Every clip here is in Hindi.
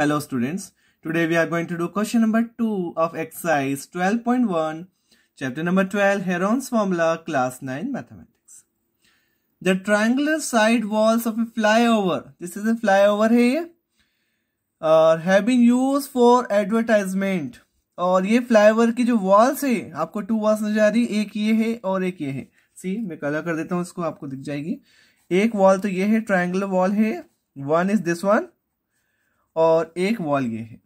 Hello students, today we are going to do question number 2 of exercise 12.1, chapter number 12, Heron's formula, class 9 mathematics. The triangular side walls of a flyover, this is a flyover here, और have been used for advertisement. और ये flyover की जो walls है आपको टू walls नजर आ रही एक ये है और एक ये है सी मैं कलर कर देता हूँ इसको आपको दिख जाएगी एक वॉल तो ये है ट्राइंगुलर वॉल है वन इज दिस वन और एक वॉल ये है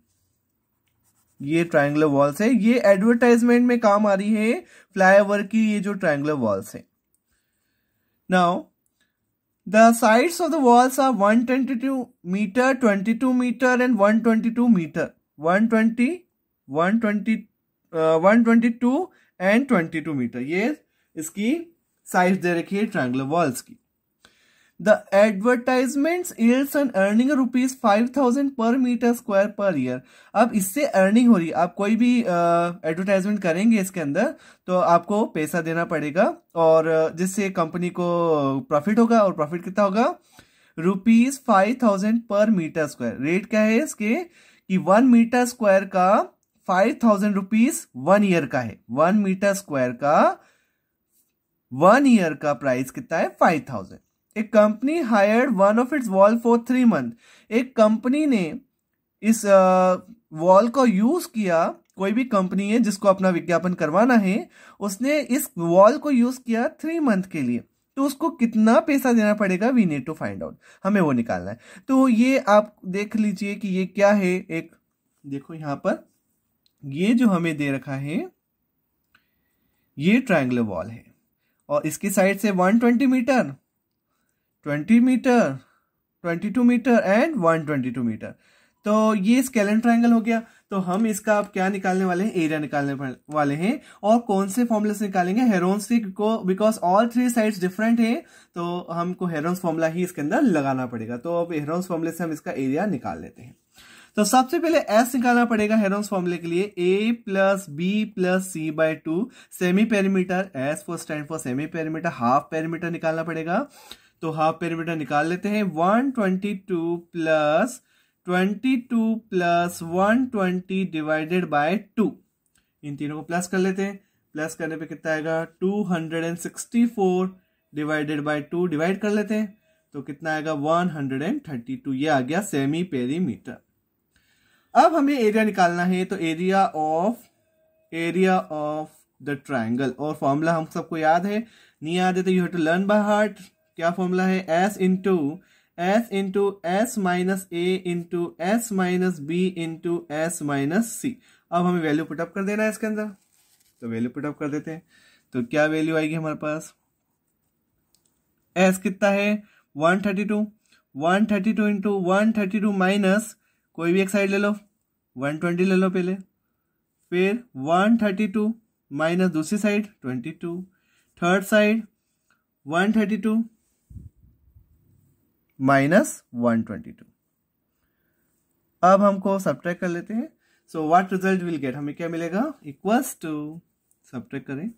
ये ट्राइंगुलर वॉल्स है ये एडवर्टाइजमेंट में काम आ रही है फ्लाईओवर की ये जो ट्राइंगुलर वॉल्स है now The sides of the walls are 122 metre 22 one twenty 122 metre 120, 120, uh, and twenty 22 metre ये इसकी साइज दे रखी है ट्राइंगुलर वॉल्स की The advertisements yields an earning rupees five thousand per metre square per year अब इससे अर्निंग हो रही है आप कोई भी एडवर्टाइजमेंट करेंगे इसके अंदर तो आपको पैसा देना पड़ेगा और जिससे कंपनी को प्रॉफिट होगा और प्रॉफिट कितना होगा rupees five thousand per metre square rate क्या है इसके कि वन मीटर स्क्वायर का five thousand rupees one year का है वन मीटर स्क्वायर का वन ईयर का प्राइस कितना है five thousand a company hired one of its wall for three month एक कंपनी ने इस वॉल को यूज किया कोई भी कंपनी है जिसको अपना विज्ञापन करवाना है उसने इस वॉल को यूज किया थ्री मंथ के लिए तो उसको कितना पैसा देना पड़ेगा we need to find out हमें वो निकालना है तो ये आप देख लीजिए कि ये क्या है एक देखो यहां पर ये जो हमें दे रखा है ये ट्राइंगलर वॉल है और इसकी साइड से 120 metre twenty metre twenty two metre and one twenty two metre तो ये स्केलन ट्राइंगल हो गया तो हम इसका अब क्या निकालने वाले हैं एरिया निकालने वाले हैं और कौन से फॉर्मुले से निकालेंगे हेरोन्स को because all three sides different हैं तो हमको हेरोन्स फॉर्मूला ही इसके अंदर लगाना पड़ेगा तो अब हेरोन्स फॉर्मूले से हम इसका एरिया निकाल लेते हैं तो सबसे पहले एस निकालना पड़ेगा हेरोन्स फॉर्मूले के लिए A plus B plus C by two semi perimeter S for stand for semi perimeter half perimeter निकालना पड़ेगा तो हाफ पेरीमीटर निकाल लेते हैं one twenty two plus twenty two plus one twenty divided by two इन तीनों को प्लस कर लेते हैं प्लस करने पे कितना आएगा two hundred and sixty four divided by two divide कर लेते हैं तो कितना आएगा one hundred and thirty two ये आ गया सेमी पेरीमीटर अब हमें एरिया निकालना है तो area of area of the triangle और फॉर्मूला हम सबको याद है नहीं याद है तो you have to learn by heart क्या फॉर्मूला है S into S into S minus A into S minus B into S minus C अब हमें वैल्यू पुटअप कर देना है इसके अंदर तो वैल्यू पुटअप कर देते हैं तो क्या वैल्यू आएगी हमारे पास एस कितना है one thirty two one thirty two into one thirty two minus कोई भी एक साइड ले लो वन ट्वेंटी ले लो पहले फिर वन थर्टी टू माइनस दूसरी side twenty two third side one thirty two minus one twenty two अब हमको सब्ट्रैक्ट कर लेते हैं so what result will get हमें क्या मिलेगा इक्वल्स टू सब्ट्रैक्ट करें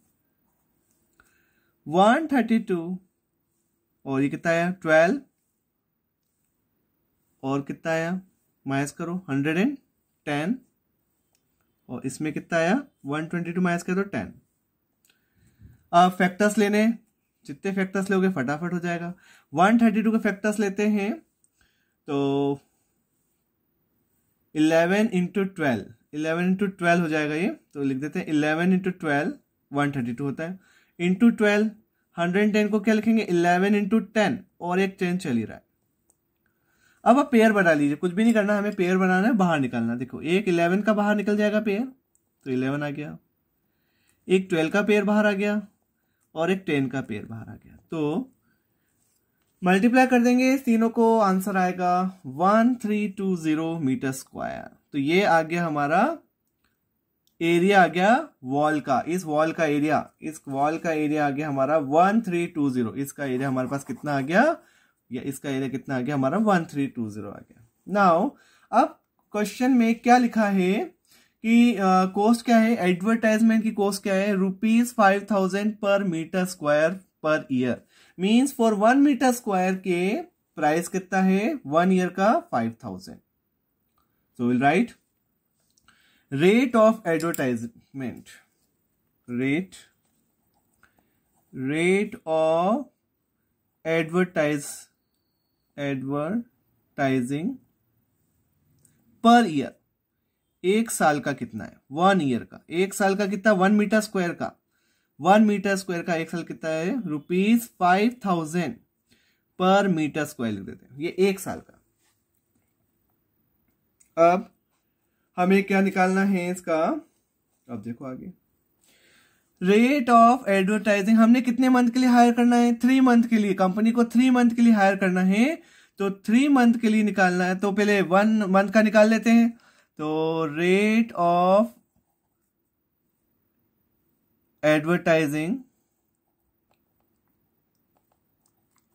वन थर्टी टू और ये कितना आया ट्वेल्व और कितना आया माइनस करो हंड्रेड एंड टेन और इसमें कितना आया वन ट्वेंटी टू माइनस करो टेन अब फैक्टर्स लेने जितने फैक्टर्स लोगे फटाफट हो जाएगा वन थर्टी टू के फैक्टर्स लेते हैं तो eleven into twelve eleven into twelve हो जाएगा ये तो लिख देते हैं eleven into twelve one thirty two होता है इंटू ट्वेल्व हंड्रेड टेन को क्या लिखेंगे इलेवन इंटू टेन और एक टेन चल ही रहा है अब आप पेयर बना लीजिए कुछ भी नहीं करना हमें पेयर बनाना है बाहर निकालना देखो एक इलेवन का बाहर निकल जाएगा पेयर तो इलेवन आ गया एक ट्वेल्व का पेयर बाहर आ गया और एक टेन का पेयर बाहर आ गया तो मल्टीप्लाई कर देंगे इस तीनों को आंसर आएगा one three two zero metre square तो ये आ गया हमारा एरिया आ गया वॉल का इस वॉल का एरिया इस वॉल का एरिया आ गया हमारा वन थ्री टू जीरो इसका एरिया हमारे पास कितना आ गया या इसका एरिया कितना आ गया हमारा वन थ्री टू जीरो आ गया नाउ अब क्वेश्चन में क्या लिखा है कि कॉस्ट uh, क्या है एडवर्टाइजमेंट की कॉस्ट क्या है rupees five thousand per metre square per year means for one metre square के प्राइस कितना है वन ईयर का five thousand so will write rate of advertisement rate rate of advertise advertising per year एक साल का कितना है वन ईयर का एक साल का कितना वन मीटर स्क्वायर का वन मीटर स्क्वायर का एक्सल कितना है rupees five thousand per metre square लिख देते हैं ये एक साल का अब हमें क्या निकालना है इसका अब देखो आगे रेट ऑफ एडवर्टाइजिंग हमने कितने मंथ के लिए हायर करना है थ्री मंथ के लिए कंपनी को थ्री मंथ के लिए हायर करना है तो थ्री मंथ के लिए निकालना है तो पहले वन मंथ का निकाल लेते हैं तो rate of advertising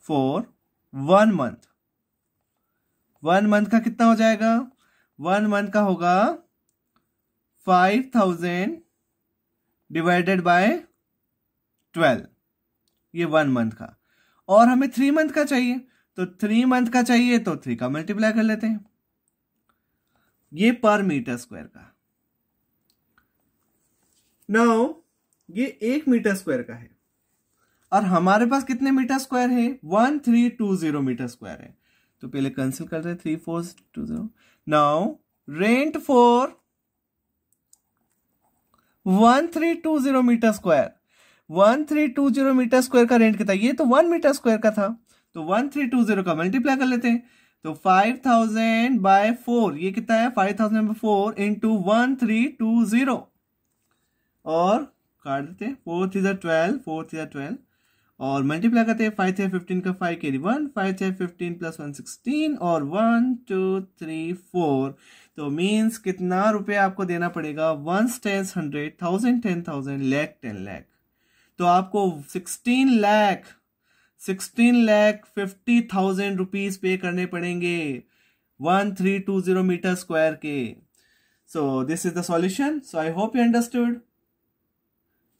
for one month one month का कितना हो जाएगा वन मंथ का होगा five thousand divided by twelve ये वन मंथ का और हमें थ्री मंथ का चाहिए तो थ्री मंथ का चाहिए तो थ्री का मल्टीप्लाई कर लेते हैं ये पर मीटर स्क्वायर का नाउ ये एक मीटर स्क्वायर का है और हमारे पास कितने मीटर स्क्वायर है one three two zero metre square है तो पहले कैंसिल कर रहे three four two zero now rent four one three two zero metre square one three two zero metre square का रेंट कितना ये तो वन मीटर स्क्वायर का था तो वन थ्री टू जीरो का मल्टीप्लाई कर लेते हैं तो फाइव थाउजेंड बाय फोर ये कितना है five thousand by four into one three two zero और काट देते हैं four three twelve four three twelve और मल्टीप्लाई करते हैं फाइव थे फिफ्टीन का फाइव लिए वन फाइव थे फिफ्टीन प्लस वन सिक्सटीन और वन टू थ्री फोर तो मीन्स कितना रुपए आपको देना पड़ेगा one tens hundred thousand ten thousand lakh ten lakh तो आपको sixteen lakh sixteen lakh fifty thousand rupees पे करने पड़ेंगे one three two zero metre square के so this is the solution so I hope you understood